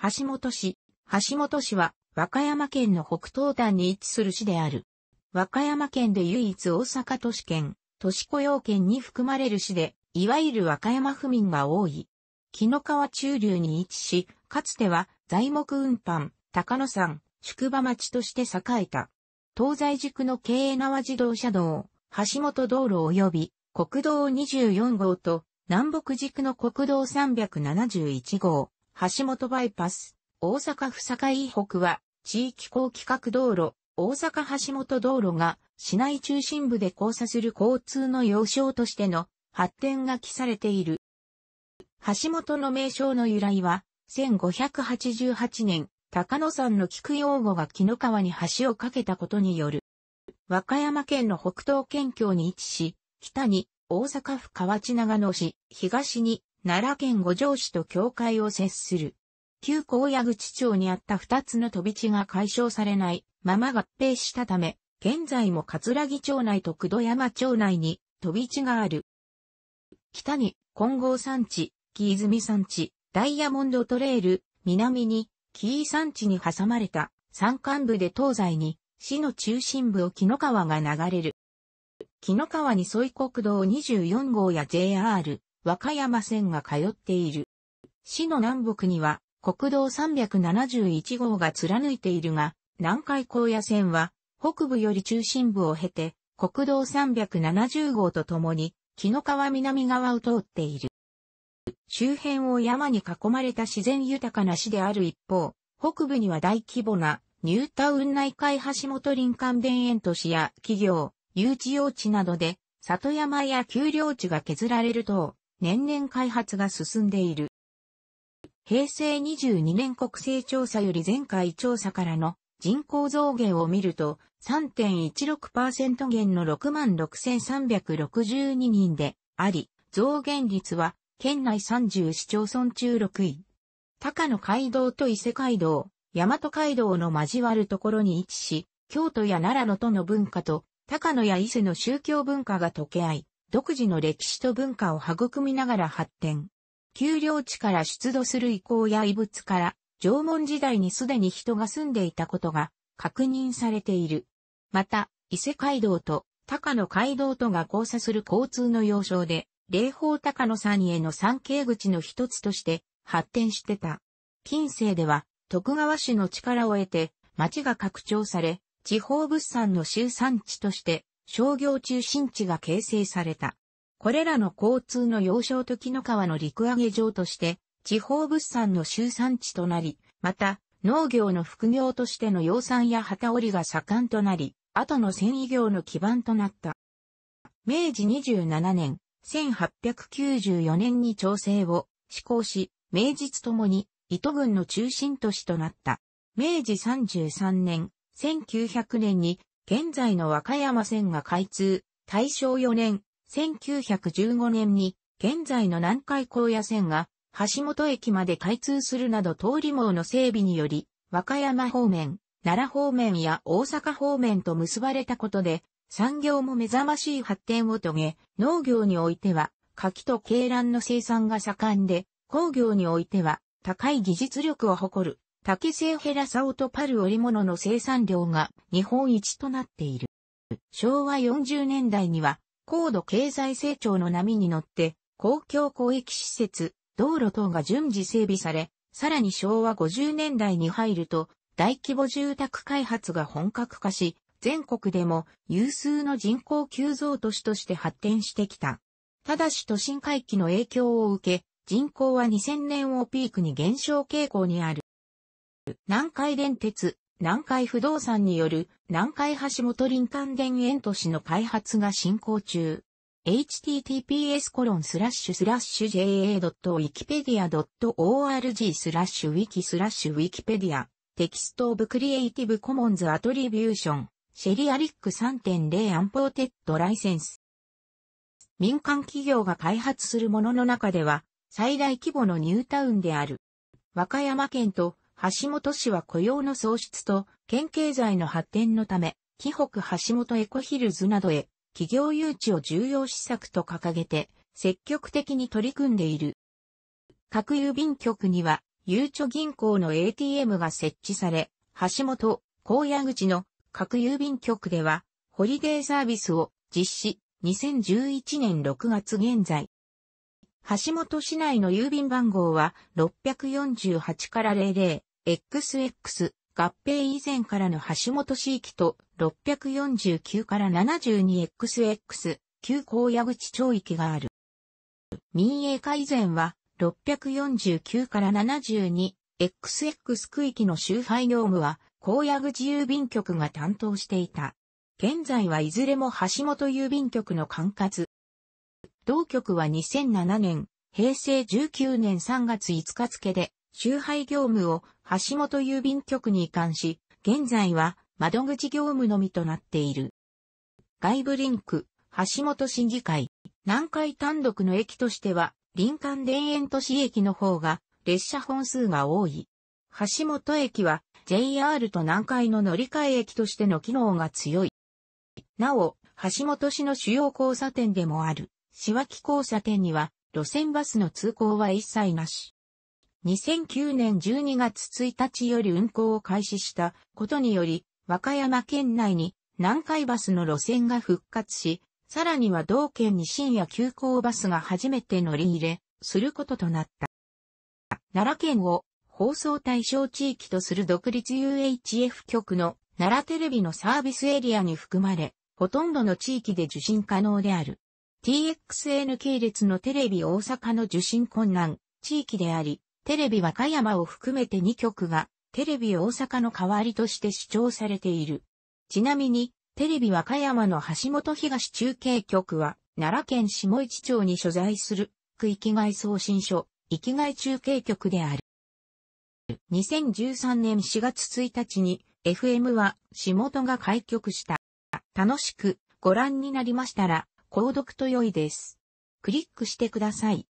橋本市。橋本市は、和歌山県の北東端に位置する市である。和歌山県で唯一大阪都市圏、都市雇用圏に含まれる市で、いわゆる和歌山府民が多い。木の川中流に位置し、かつては材木運搬、高野山、宿場町として栄えた。東西軸の経営縄自動車道、橋本道路及び国道24号と南北軸の国道371号、橋本バイパス、大阪府堺北は、地域高規格道路、大阪橋本道路が、市内中心部で交差する交通の要衝としての発展が記されている。橋本の名称の由来は、1588年、高野山の菊陽吾が木の川に橋を架けたことによる。和歌山県の北東県境に位置し、北に大阪府河内長野市、東に奈良県五条市と境界を接する。旧高野口町にあった二つの飛び地が解消されないまま合併したため、現在も葛城町内と九戸山町内に飛び地がある。北に金剛山地、木泉山地、ダイヤモンドトレール、南に木井山地に挟まれた山間部で東西に市の中心部を木の川が流れる。木の川に沿い国道24号や JR 和歌山線が通っている。市の南北には国道371号が貫いているが、南海高野線は北部より中心部を経て国道370号とともに木の川南側を通っている。周辺を山に囲まれた自然豊かな市である一方、北部には大規模なニュータウン内海橋本林間田園都市や企業、誘致用地などで、里山や丘陵地が削られる等、年々開発が進んでいる。平成22年国勢調査より前回調査からの人口増減を見ると3.16%減の66,362人であり、増減率は県内30市町村中6位。高野街道と伊勢街道、大和街道の交わるところに位置し、京都や奈良の都の文化と高野や伊勢の宗教文化が溶け合い、独自の歴史と文化を育みながら発展。丘陵地から出土する遺構や遺物から、縄文時代にすでに人が住んでいたことが確認されている。また、伊勢街道と高野街道とが交差する交通の要衝で、霊峰高野山への山系口の一つとして発展してた。近世では、徳川氏の力を得て、町が拡張され、地方物産の集産地として商業中心地が形成された。これらの交通の要衝との川の陸揚げ場として、地方物産の集産地となり、また、農業の副業としての養蚕や旗織りが盛んとなり、後の繊維業の基盤となった。明治27年、1894年に調整を施行し、明治ともに糸郡の中心都市となった。明治33年、1900年に現在の和歌山線が開通、大正4年、1915年に、現在の南海高野線が、橋本駅まで開通するなど通り網の整備により、和歌山方面、奈良方面や大阪方面と結ばれたことで、産業も目覚ましい発展を遂げ、農業においては、柿と鶏卵の生産が盛んで、工業においては、高い技術力を誇る竹製ヘラサオとパル織物の生産量が日本一となっている。昭和40年代には高度経済成長の波に乗って公共交易施設、道路等が順次整備され、さらに昭和50年代に入ると大規模住宅開発が本格化し、全国でも有数の人口急増都市として発展してきた。ただし都心回帰の影響を受け、人口は2000年をピークに減少傾向にある。南海電鉄、南海不動産による南海橋本林間田園都市の開発が進行中。https コロンスラッシュスラッシュ ja.wikipedia.org スラッシュ i k i スラッシュウィキペディアテキストオブクリエイティブコモンズアトリビューションシェリアリック3.0アンポーテッドライセンス民間企業が開発するものの中では最大規模のニュータウンである和歌山県と橋本市は雇用の創出と、県経済の発展のため、紀北橋本エコヒルズなどへ、企業誘致を重要施策と掲げて、積極的に取り組んでいる。各郵便局には、ゆうちょ銀行の ATM が設置され、橋本、高野口の各郵便局では、ホリデーサービスを実施、2011年6月現在。橋本市内の郵便番号は648から00、XX 合併以前からの橋本市域と649から 72XX 旧高野口町域がある。民営化以前は649から 72XX 区域の周廃業務は高野口郵便局が担当していた。現在はいずれも橋本郵便局の管轄。同局は2007年、平成19年3月5日付で周配業務を橋本郵便局に移管し、現在は窓口業務のみとなっている。外部リンク、橋本市議会、南海単独の駅としては、林間田園都市駅の方が列車本数が多い。橋本駅は JR と南海の乗り換え駅としての機能が強い。なお、橋本市の主要交差点でもある、市木交差点には、路線バスの通行は一切なし。2009年12月1日より運行を開始したことにより、和歌山県内に南海バスの路線が復活し、さらには同県に深夜急行バスが初めて乗り入れ、することとなった。奈良県を放送対象地域とする独立 UHF 局の奈良テレビのサービスエリアに含まれ、ほとんどの地域で受信可能である。TXN 系列のテレビ大阪の受信困難地域であり、テレビ和歌山を含めて2局が、テレビ大阪の代わりとして視聴されている。ちなみに、テレビ和歌山の橋本東中継局は、奈良県下市町に所在する、区域外送信所、域外中継局である。2013年4月1日に FM は下事が開局した。楽しくご覧になりましたら、購読と良いです。クリックしてください。